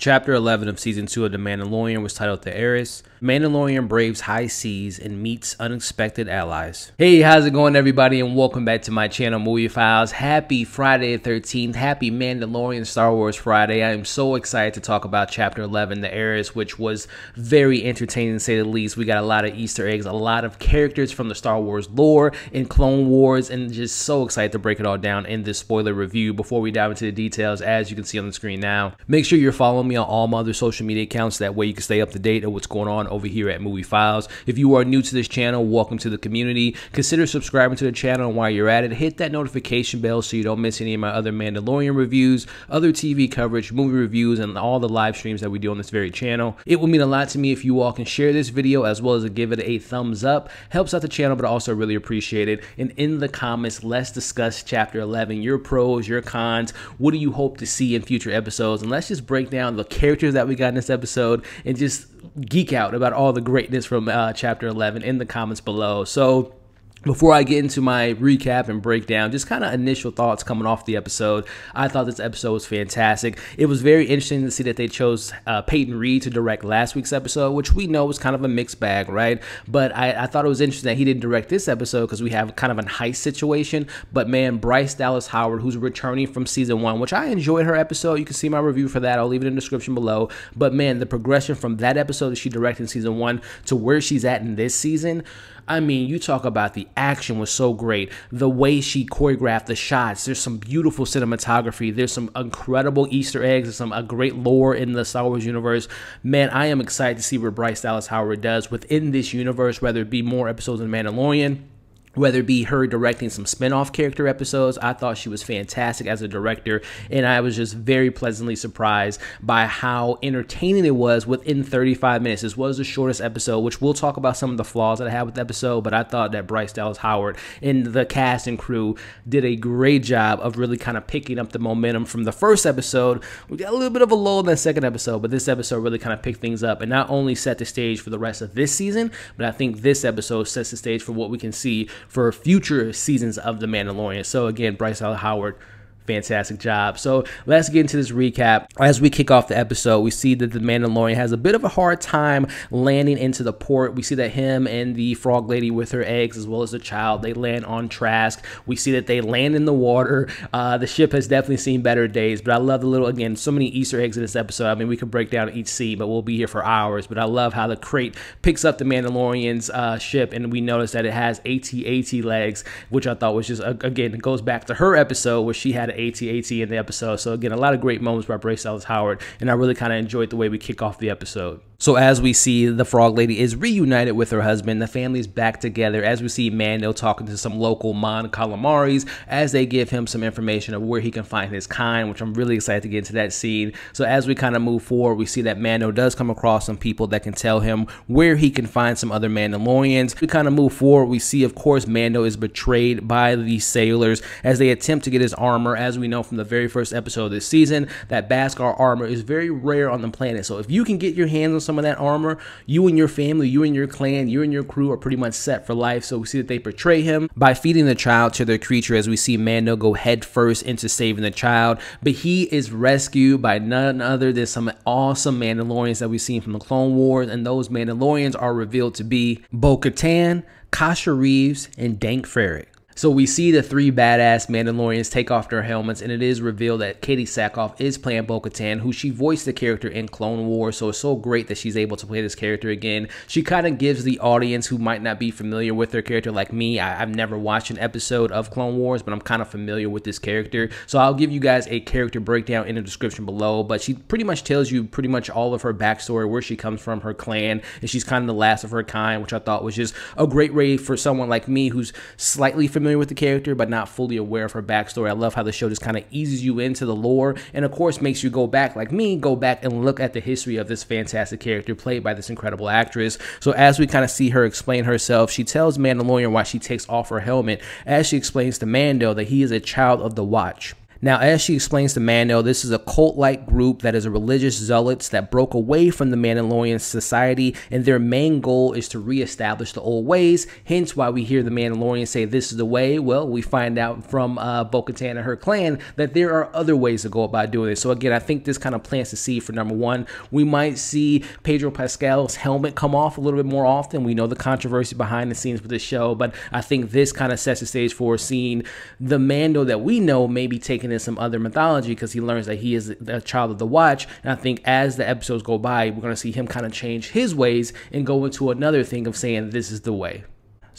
Chapter 11 of Season 2 of The Mandalorian was titled The Heiress. Mandalorian braves high seas and meets unexpected allies. Hey, how's it going, everybody, and welcome back to my channel, Movie Files. Happy Friday the 13th. Happy Mandalorian Star Wars Friday. I am so excited to talk about Chapter 11, The Heiress, which was very entertaining to say the least. We got a lot of Easter eggs, a lot of characters from the Star Wars lore and Clone Wars, and just so excited to break it all down in this spoiler review. Before we dive into the details, as you can see on the screen now, make sure you're following me on all my other social media accounts. That way you can stay up to date on what's going on over here at Movie Files. If you are new to this channel, welcome to the community. Consider subscribing to the channel and while you're at it, hit that notification bell so you don't miss any of my other Mandalorian reviews, other TV coverage, movie reviews, and all the live streams that we do on this very channel. It will mean a lot to me if you all can share this video as well as give it a thumbs up. Helps out the channel, but also really appreciate it. And in the comments, let's discuss chapter 11, your pros, your cons, what do you hope to see in future episodes, and let's just break down the characters that we got in this episode, and just geek out about all the greatness from uh, chapter 11 in the comments below. So, before I get into my recap and breakdown, just kind of initial thoughts coming off the episode. I thought this episode was fantastic. It was very interesting to see that they chose uh, Peyton Reed to direct last week's episode, which we know was kind of a mixed bag, right? But I, I thought it was interesting that he didn't direct this episode because we have kind of an heist situation. But man, Bryce Dallas Howard, who's returning from season one, which I enjoyed her episode. You can see my review for that. I'll leave it in the description below. But man, the progression from that episode that she directed in season one to where she's at in this season, I mean, you talk about the action was so great. The way she choreographed the shots. There's some beautiful cinematography. There's some incredible Easter eggs. and some a great lore in the Star Wars universe. Man, I am excited to see what Bryce Dallas Howard does within this universe, whether it be more episodes in Mandalorian whether it be her directing some spin-off character episodes i thought she was fantastic as a director and i was just very pleasantly surprised by how entertaining it was within 35 minutes this was the shortest episode which we'll talk about some of the flaws that i had with the episode but i thought that bryce dallas howard and the cast and crew did a great job of really kind of picking up the momentum from the first episode we got a little bit of a lull in the second episode but this episode really kind of picked things up and not only set the stage for the rest of this season but i think this episode sets the stage for what we can see for future seasons of The Mandalorian. So again, Bryce Howard fantastic job. So let's get into this recap. As we kick off the episode, we see that the Mandalorian has a bit of a hard time landing into the port. We see that him and the frog lady with her eggs, as well as the child, they land on Trask. We see that they land in the water. Uh, the ship has definitely seen better days, but I love the little, again, so many Easter eggs in this episode. I mean, we could break down each scene, but we'll be here for hours. But I love how the crate picks up the Mandalorian's uh, ship, and we notice that it has AT-AT legs, which I thought was just, again, it goes back to her episode where she had of AT-AT in the episode. So again, a lot of great moments by Bryce Ellis Howard, and I really kind of enjoyed the way we kick off the episode. So as we see, the frog lady is reunited with her husband. The family's back together. As we see Mando talking to some local Mon Calamaris as they give him some information of where he can find his kind, which I'm really excited to get into that scene. So as we kind of move forward, we see that Mando does come across some people that can tell him where he can find some other Mandalorians. We kind of move forward. We see, of course, Mando is betrayed by these sailors as they attempt to get his armor. As we know from the very first episode of this season, that Baskar armor is very rare on the planet. So if you can get your hands on some of that armor, you and your family, you and your clan, you and your crew are pretty much set for life. So we see that they portray him by feeding the child to their creature as we see Mando go head first into saving the child. But he is rescued by none other than some awesome Mandalorians that we've seen from the Clone Wars. And those Mandalorians are revealed to be Bo Katan, Kasha Reeves, and Dank Ferrick. So we see the three badass Mandalorians take off their helmets, and it is revealed that Katie Sackhoff is playing Bo Katan, who she voiced the character in Clone Wars. So it's so great that she's able to play this character again. She kind of gives the audience who might not be familiar with her character, like me, I, I've never watched an episode of Clone Wars, but I'm kind of familiar with this character. So I'll give you guys a character breakdown in the description below. But she pretty much tells you pretty much all of her backstory, where she comes from, her clan, and she's kind of the last of her kind, which I thought was just a great way for someone like me who's slightly familiar familiar with the character but not fully aware of her backstory. I love how the show just kind of eases you into the lore and, of course, makes you go back, like me, go back and look at the history of this fantastic character played by this incredible actress. So, as we kind of see her explain herself, she tells Mandalorian why she takes off her helmet as she explains to Mando that he is a child of the Watch. Now, as she explains to Mando, this is a cult like group that is a religious zealots that broke away from the Mandalorian society, and their main goal is to reestablish the old ways. Hence, why we hear the Mandalorian say, This is the way. Well, we find out from uh, Bo Katan and her clan that there are other ways to go about doing this. So, again, I think this kind of plants the seed for number one. We might see Pedro Pascal's helmet come off a little bit more often. We know the controversy behind the scenes with the show, but I think this kind of sets the stage for seeing the Mando that we know maybe taking in some other mythology because he learns that he is a child of the watch. And I think as the episodes go by, we're going to see him kind of change his ways and go into another thing of saying, this is the way.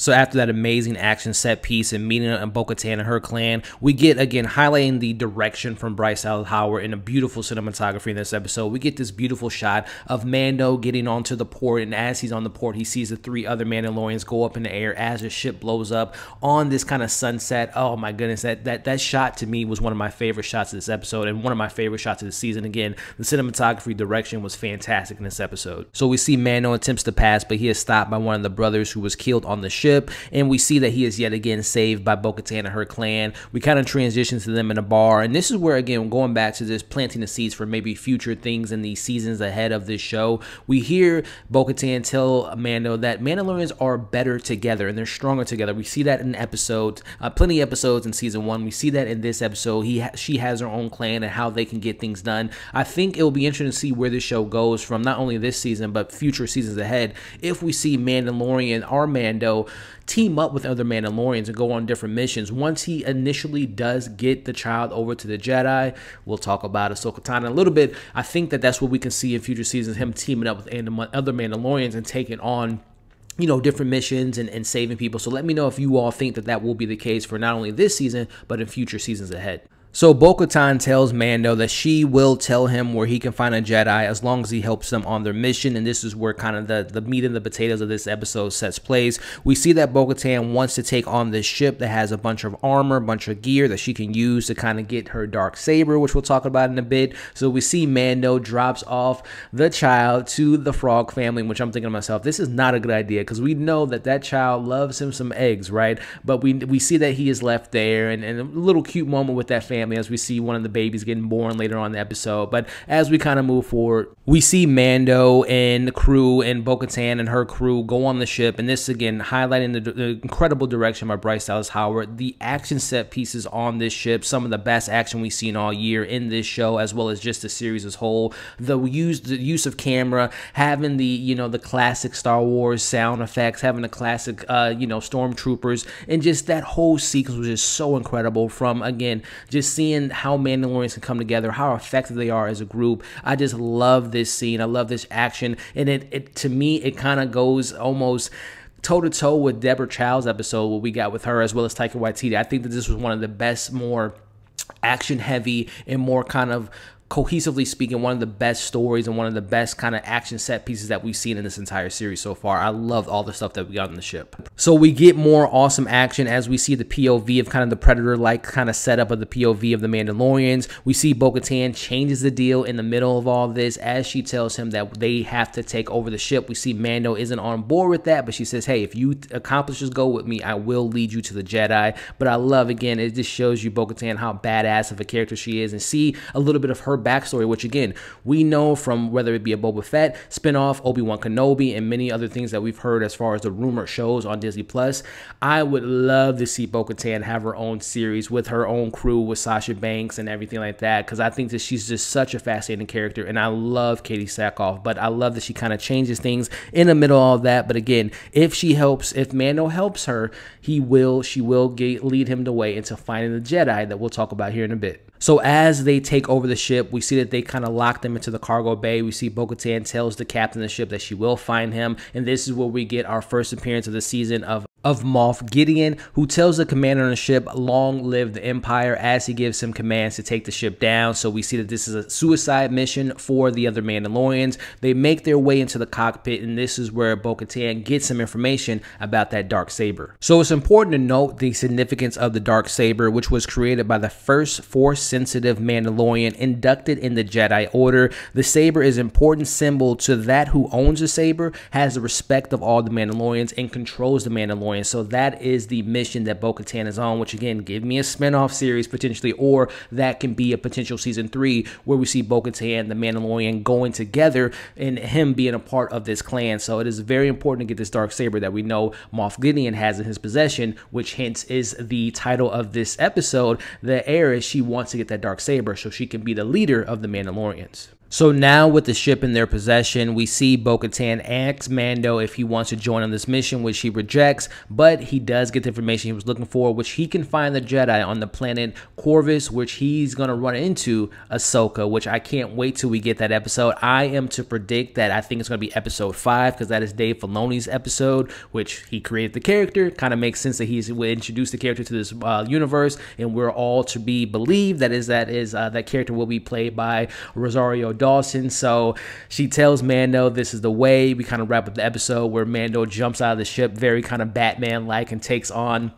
So after that amazing action set piece and meeting up and bo and her clan, we get again highlighting the direction from Bryce Dallas Howard and a beautiful cinematography in this episode. We get this beautiful shot of Mando getting onto the port, and as he's on the port, he sees the three other Mandalorians go up in the air as the ship blows up on this kind of sunset. Oh my goodness, that that that shot to me was one of my favorite shots of this episode and one of my favorite shots of the season. Again, the cinematography direction was fantastic in this episode. So we see Mando attempts to pass, but he is stopped by one of the brothers who was killed on the ship and we see that he is yet again saved by Bo Katan and her clan. We kind of transition to them in a bar, and this is where, again, going back to this planting the seeds for maybe future things in the seasons ahead of this show. We hear Bo Katan tell Mando that Mandalorians are better together and they're stronger together. We see that in episodes, uh, plenty of episodes in season one. We see that in this episode. He ha- she has her own clan and how they can get things done. I think it will be interesting to see where this show goes from not only this season but future seasons ahead. If we see Mandalorian our Mando team up with other Mandalorians and go on different missions. Once he initially does get the child over to the Jedi, we'll talk about Ahsoka Tano a little bit. I think that that's what we can see in future seasons him teaming up with other Mandalorians and taking on you know different missions and, and saving people so let me know if you all think that that will be the case for not only this season but in future seasons ahead so Bo tells Mando that she will tell him where he can find a Jedi as long as he helps them on their mission, and this is where kind of the, the meat and the potatoes of this episode sets plays. We see that Bo wants to take on this ship that has a bunch of armor, a bunch of gear that she can use to kind of get her dark saber, which we'll talk about in a bit. So we see Mando drops off the child to the Frog family, which I'm thinking to myself, this is not a good idea because we know that that child loves him some eggs, right? But we we see that he is left there, and, and a little cute moment with that family family as we see one of the babies getting born later on the episode. But as we kind of move forward, we see Mando and the crew and Bo Katan and her crew go on the ship. And this again, highlighting the, the incredible direction by Bryce Dallas Howard, the action set pieces on this ship, some of the best action we've seen all year in this show, as well as just the series as whole. The use, the use of camera, having the, you know, the classic Star Wars sound effects, having the classic, uh, you know, stormtroopers, and just that whole sequence was just so incredible from, again, just seeing how Mandalorians can come together, how effective they are as a group. I just love this scene. I love this action, and it, it to me it kind of goes almost toe to toe with Deborah Child's episode, what we got with her, as well as Taika Waititi. I think that this was one of the best, more action heavy, and more kind of cohesively speaking, one of the best stories and one of the best kind of action set pieces that we've seen in this entire series so far. I loved all the stuff that we got on the ship. So we get more awesome action as we see the POV of kind of the Predator-like kind of setup of the POV of the Mandalorians. We see Bo-Katan changes the deal in the middle of all this as she tells him that they have to take over the ship. We see Mando isn't on board with that, but she says, hey, if you accomplish this goal with me, I will lead you to the Jedi. But I love, again, it just shows you Bo-Katan how badass of a character she is and see a little bit of her backstory, which again, we know from whether it be a Boba Fett spinoff, Obi Wan Kenobi, and many other things that we've heard as far as the rumor shows on Disney Plus. I would love to see Bo Katan have her own series with her own crew with Sasha Banks and everything like that, because I think that she's just such a fascinating character, and I love Katie Sackhoff, but I love that she kind of changes things in the middle of all that. But again, if she helps, if Mando helps her, he will, she will get, lead him the way into finding the Jedi that we'll talk about here in a bit. So as they take over the ship, we see that they kind of lock them into the cargo bay. We see Bo-Katan tells the captain of the ship that she will find him, and this is where we get our first appearance of the season of of Moff Gideon, who tells the commander on the ship, Long live the Empire, as he gives him commands to take the ship down. So we see that this is a suicide mission for the other Mandalorians. They make their way into the cockpit, and this is where Bo Katan gets some information about that dark saber. So it's important to note the significance of the dark saber, which was created by the first force sensitive Mandalorian inducted in the Jedi Order. The saber is an important symbol to that who owns the saber, has the respect of all the Mandalorians, and controls the Mandalorians so that is the mission that Bo Katan is on, which again, give me a spinoff series potentially, or that can be a potential season three where we see Bo Katan, the Mandalorian, going together and him being a part of this clan. So it is very important to get this dark saber that we know Moff Gideon has in his possession, which hence is the title of this episode. The heir is she wants to get that dark saber so she can be the leader of the Mandalorians. So now with the ship in their possession, we see Bo-Katan asks Mando if he wants to join on this mission, which he rejects, but he does get the information he was looking for, which he can find the Jedi on the planet Corvus, which he's going to run into Ahsoka, which I can't wait till we get that episode. I am to predict that I think it's going to be episode 5, because that is Dave Filoni's episode, which he created the character. Kind of makes sense that he's introduced the character to this uh, universe, and we're all to be believed that is that is uh, that character will be played by Rosario Dawson. So she tells Mando this is the way. We kind of wrap up the episode where Mando jumps out of the ship, very kind of Batman like, and takes on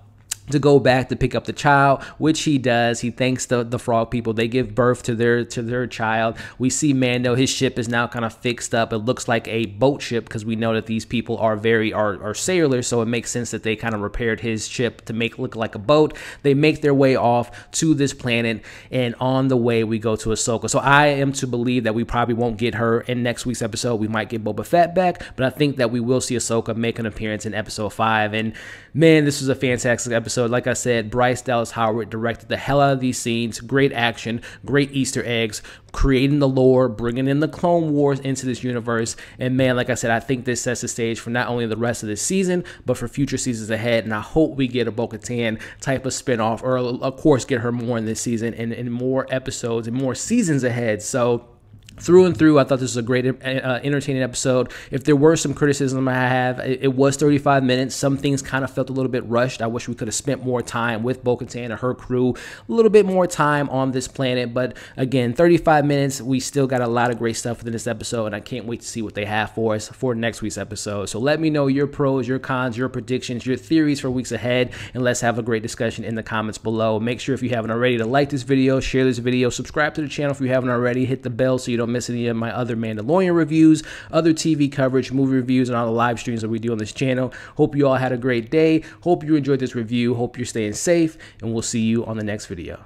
to go back to pick up the child which he does he thanks the, the frog people they give birth to their to their child we see mando his ship is now kind of fixed up it looks like a boat ship because we know that these people are very are, are sailors so it makes sense that they kind of repaired his ship to make look like a boat they make their way off to this planet and on the way we go to ahsoka so i am to believe that we probably won't get her in next week's episode we might get boba fett back but i think that we will see ahsoka make an appearance in episode 5 and man this was a fantastic episode episode, like I said, Bryce Dallas Howard directed the hell out of these scenes. Great action, great Easter eggs, creating the lore, bringing in the Clone Wars into this universe. And man, like I said, I think this sets the stage for not only the rest of this season, but for future seasons ahead. And I hope we get a Bo Katan type of spinoff, or of course, get her more in this season and, in more episodes and more seasons ahead. So, through and through, I thought this was a great, uh, uh, entertaining episode. If there were some criticism I have, it, it was 35 minutes. Some things kind of felt a little bit rushed. I wish we could have spent more time with Bo Katan and her crew, a little bit more time on this planet. But again, 35 minutes, we still got a lot of great stuff within this episode, and I can't wait to see what they have for us for next week's episode. So let me know your pros, your cons, your predictions, your theories for weeks ahead, and let's have a great discussion in the comments below. Make sure if you haven't already to like this video, share this video, subscribe to the channel if you haven't already, hit the bell so you don't miss any of my other Mandalorian reviews, other TV coverage, movie reviews, and all the live streams that we do on this channel. Hope you all had a great day. Hope you enjoyed this review. Hope you're staying safe, and we'll see you on the next video.